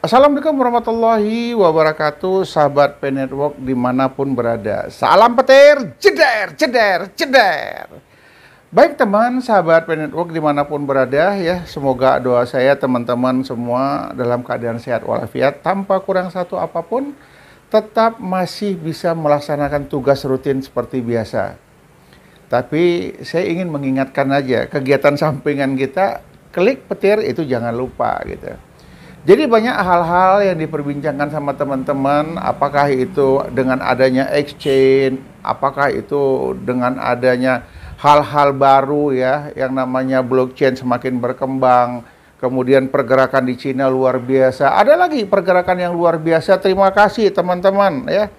Assalamualaikum warahmatullahi wabarakatuh Sahabat P-Network dimanapun berada Salam petir, jeder, jeder, jeder Baik teman, sahabat P-Network dimanapun berada ya Semoga doa saya teman-teman semua dalam keadaan sehat walafiat Tanpa kurang satu apapun Tetap masih bisa melaksanakan tugas rutin seperti biasa Tapi saya ingin mengingatkan aja Kegiatan sampingan kita Klik petir itu jangan lupa gitu jadi banyak hal-hal yang diperbincangkan sama teman-teman, apakah itu dengan adanya exchange, apakah itu dengan adanya hal-hal baru ya yang namanya blockchain semakin berkembang, kemudian pergerakan di Cina luar biasa. Ada lagi pergerakan yang luar biasa. Terima kasih teman-teman ya.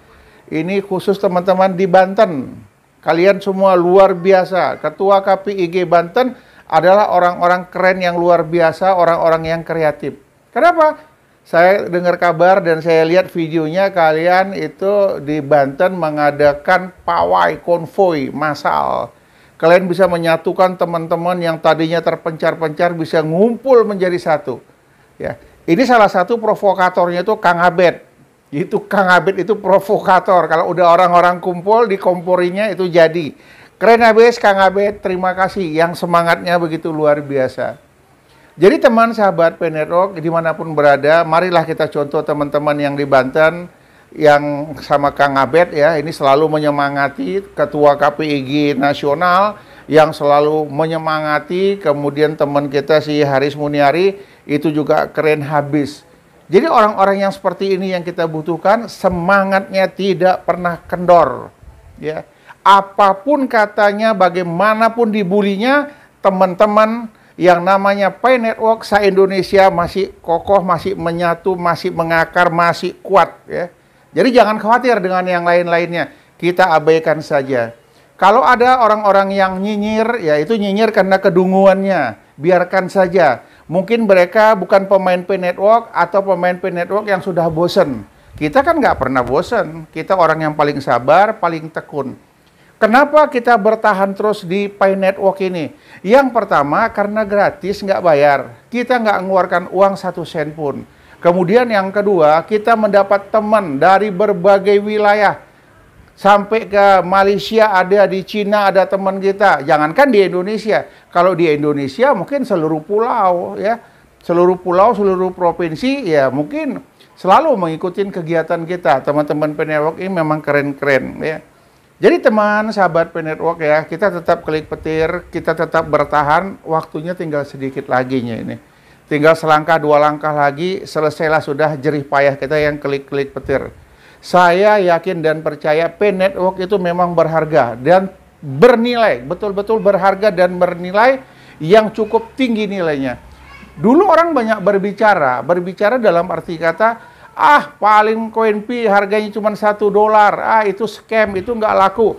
Ini khusus teman-teman di Banten. Kalian semua luar biasa. Ketua KPIG Banten adalah orang-orang keren yang luar biasa, orang-orang yang kreatif. Kenapa? Saya dengar kabar dan saya lihat videonya kalian itu di Banten mengadakan pawai konvoy massal. Kalian bisa menyatukan teman-teman yang tadinya terpencar-pencar bisa ngumpul menjadi satu. Ya, ini salah satu provokatornya itu Kang Abed. Itu Kang Abed itu provokator. Kalau udah orang-orang kumpul di komporinya itu jadi. Keren abis Kang Abed, terima kasih yang semangatnya begitu luar biasa. Jadi teman sahabat Penerok dimanapun berada, marilah kita contoh teman-teman yang di Banten yang sama Kang Abed ya, ini selalu menyemangati Ketua KPIG Nasional yang selalu menyemangati, kemudian teman kita si Haris Muniari itu juga keren habis. Jadi orang-orang yang seperti ini yang kita butuhkan semangatnya tidak pernah kendor ya. Apapun katanya, bagaimanapun dibulinya, teman-teman yang namanya pay network sa Indonesia masih kokoh, masih menyatu, masih mengakar, masih kuat ya. Jadi jangan khawatir dengan yang lain-lainnya. Kita abaikan saja. Kalau ada orang-orang yang nyinyir, ya itu nyinyir karena kedunguannya. Biarkan saja. Mungkin mereka bukan pemain pay network atau pemain pay network yang sudah bosen. Kita kan nggak pernah bosen. Kita orang yang paling sabar, paling tekun. Kenapa kita bertahan terus di Pay Network ini? Yang pertama karena gratis nggak bayar. Kita nggak mengeluarkan uang satu sen pun. Kemudian yang kedua kita mendapat teman dari berbagai wilayah. Sampai ke Malaysia ada, di Cina ada teman kita. Jangankan di Indonesia. Kalau di Indonesia mungkin seluruh pulau ya. Seluruh pulau, seluruh provinsi ya mungkin selalu mengikuti kegiatan kita. Teman-teman Pay Network ini memang keren-keren ya. Jadi teman sahabat penetwork ya, kita tetap klik petir, kita tetap bertahan, waktunya tinggal sedikit lagi nya ini. Tinggal selangkah dua langkah lagi, selesailah sudah jerih payah kita yang klik-klik petir. Saya yakin dan percaya penetwork itu memang berharga dan bernilai, betul-betul berharga dan bernilai yang cukup tinggi nilainya. Dulu orang banyak berbicara, berbicara dalam arti kata ah paling koin pi harganya cuma satu dolar, ah itu scam, itu nggak laku.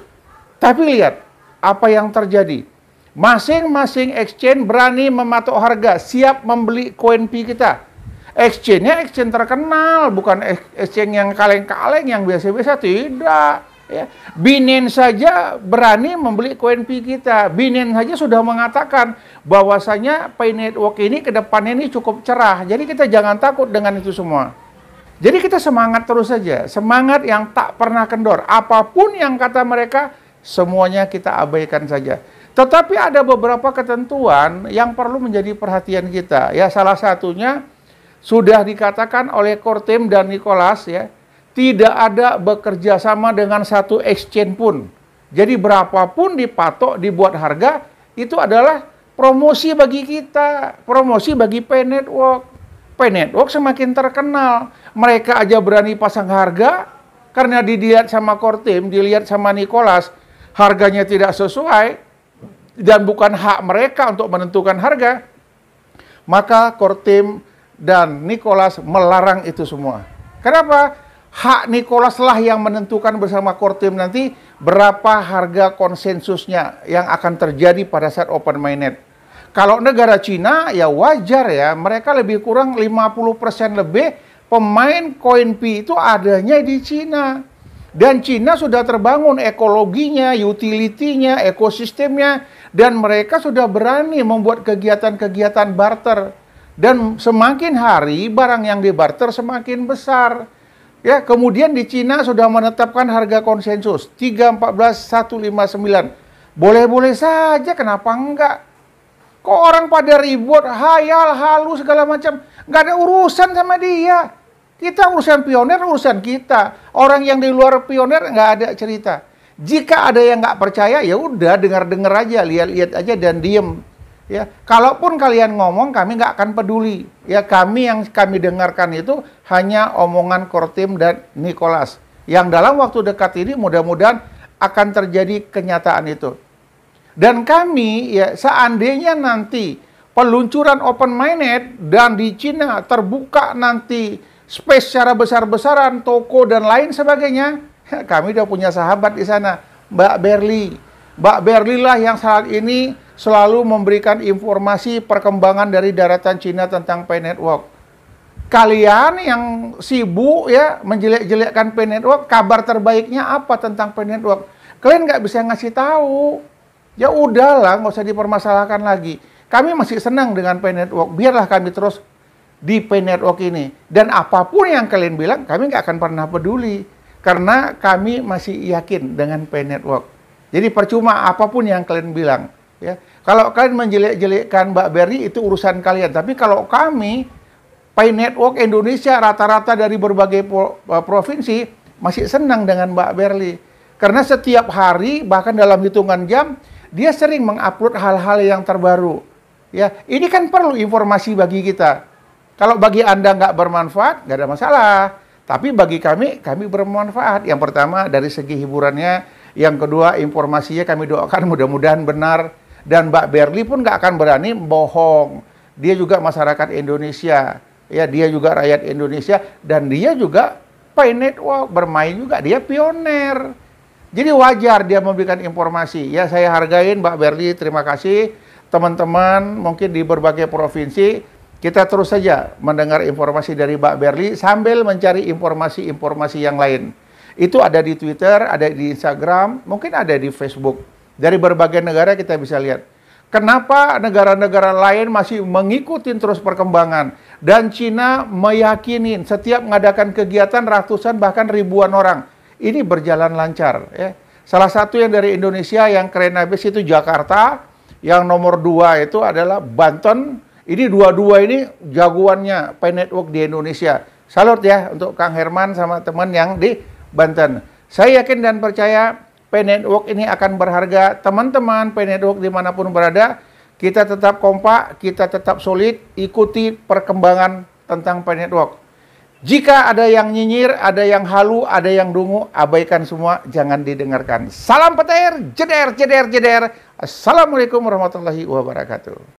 Tapi lihat apa yang terjadi. Masing-masing exchange berani mematok harga, siap membeli koin pi kita. Exchange-nya exchange terkenal, bukan exchange yang kaleng-kaleng, yang biasa-biasa, tidak. Ya. Binance saja berani membeli koin pi kita. Binance saja sudah mengatakan bahwasanya Pay Network ini ke depannya ini cukup cerah. Jadi kita jangan takut dengan itu semua. Jadi kita semangat terus saja, semangat yang tak pernah kendor. Apapun yang kata mereka, semuanya kita abaikan saja. Tetapi ada beberapa ketentuan yang perlu menjadi perhatian kita. Ya, salah satunya sudah dikatakan oleh Kortem dan Nicholas ya, tidak ada bekerja sama dengan satu exchange pun. Jadi berapapun dipatok dibuat harga itu adalah promosi bagi kita, promosi bagi P Network. P-Network semakin terkenal. Mereka aja berani pasang harga karena dilihat sama Kortim, dilihat sama Nikolas, harganya tidak sesuai dan bukan hak mereka untuk menentukan harga. Maka Kortim dan Nikolas melarang itu semua. Kenapa? Hak Nikolas lah yang menentukan bersama Kortim nanti berapa harga konsensusnya yang akan terjadi pada saat open mainnet. Kalau negara Cina ya wajar ya, mereka lebih kurang 50% lebih pemain koin P itu adanya di Cina. Dan Cina sudah terbangun ekologinya, utilitinya, ekosistemnya, dan mereka sudah berani membuat kegiatan-kegiatan barter. Dan semakin hari barang yang dibarter semakin besar. Ya, kemudian di Cina sudah menetapkan harga konsensus 314.159. Boleh-boleh saja kenapa enggak? Kok orang pada ribut, hayal, halus, segala macam. Nggak ada urusan sama dia. Kita urusan pioner, urusan kita. Orang yang di luar pioner nggak ada cerita. Jika ada yang nggak percaya, ya udah dengar-dengar aja, lihat-lihat aja dan diem. Ya, kalaupun kalian ngomong, kami nggak akan peduli. Ya, kami yang kami dengarkan itu hanya omongan Kortim dan Nicholas. Yang dalam waktu dekat ini mudah-mudahan akan terjadi kenyataan itu. Dan kami ya seandainya nanti peluncuran open minded dan di Cina terbuka nanti space secara besar-besaran toko dan lain sebagainya, ya, kami udah punya sahabat di sana, Mbak Berli. Mbak Berli lah yang saat ini selalu memberikan informasi perkembangan dari daratan Cina tentang Pay Network. Kalian yang sibuk ya menjelek-jelekkan Pay Network, kabar terbaiknya apa tentang Pay Network? Kalian nggak bisa ngasih tahu. Ya udahlah, nggak usah dipermasalahkan lagi. Kami masih senang dengan Pay Network. Biarlah kami terus di Pay Network ini. Dan apapun yang kalian bilang, kami nggak akan pernah peduli. Karena kami masih yakin dengan Pay Network. Jadi percuma apapun yang kalian bilang. ya Kalau kalian menjelek-jelekkan Mbak Berry, itu urusan kalian. Tapi kalau kami, Pay Network Indonesia rata-rata dari berbagai eh, provinsi, masih senang dengan Mbak Berli. Karena setiap hari, bahkan dalam hitungan jam, dia sering mengupload hal-hal yang terbaru. Ya, ini kan perlu informasi bagi kita. Kalau bagi Anda nggak bermanfaat, nggak ada masalah. Tapi bagi kami, kami bermanfaat. Yang pertama dari segi hiburannya, yang kedua informasinya kami doakan mudah-mudahan benar. Dan Mbak Berli pun nggak akan berani bohong. Dia juga masyarakat Indonesia, ya dia juga rakyat Indonesia, dan dia juga pay network bermain juga dia pioner. Jadi wajar dia memberikan informasi. Ya saya hargain Mbak Berli, terima kasih. Teman-teman mungkin di berbagai provinsi, kita terus saja mendengar informasi dari Mbak Berli sambil mencari informasi-informasi yang lain. Itu ada di Twitter, ada di Instagram, mungkin ada di Facebook. Dari berbagai negara kita bisa lihat. Kenapa negara-negara lain masih mengikuti terus perkembangan dan Cina meyakini setiap mengadakan kegiatan ratusan bahkan ribuan orang ini berjalan lancar ya. Salah satu yang dari Indonesia yang keren habis itu Jakarta, yang nomor dua itu adalah Banten. Ini dua-dua ini jagoannya Pay Network di Indonesia. Salut ya untuk Kang Herman sama teman yang di Banten. Saya yakin dan percaya Pay Network ini akan berharga. Teman-teman Pay Network dimanapun berada, kita tetap kompak, kita tetap solid, ikuti perkembangan tentang Pay Network. Jika ada yang nyinyir, ada yang halu, ada yang dungu, abaikan semua, jangan didengarkan. Salam petir, jeder, jeder, jeder. Assalamualaikum warahmatullahi wabarakatuh.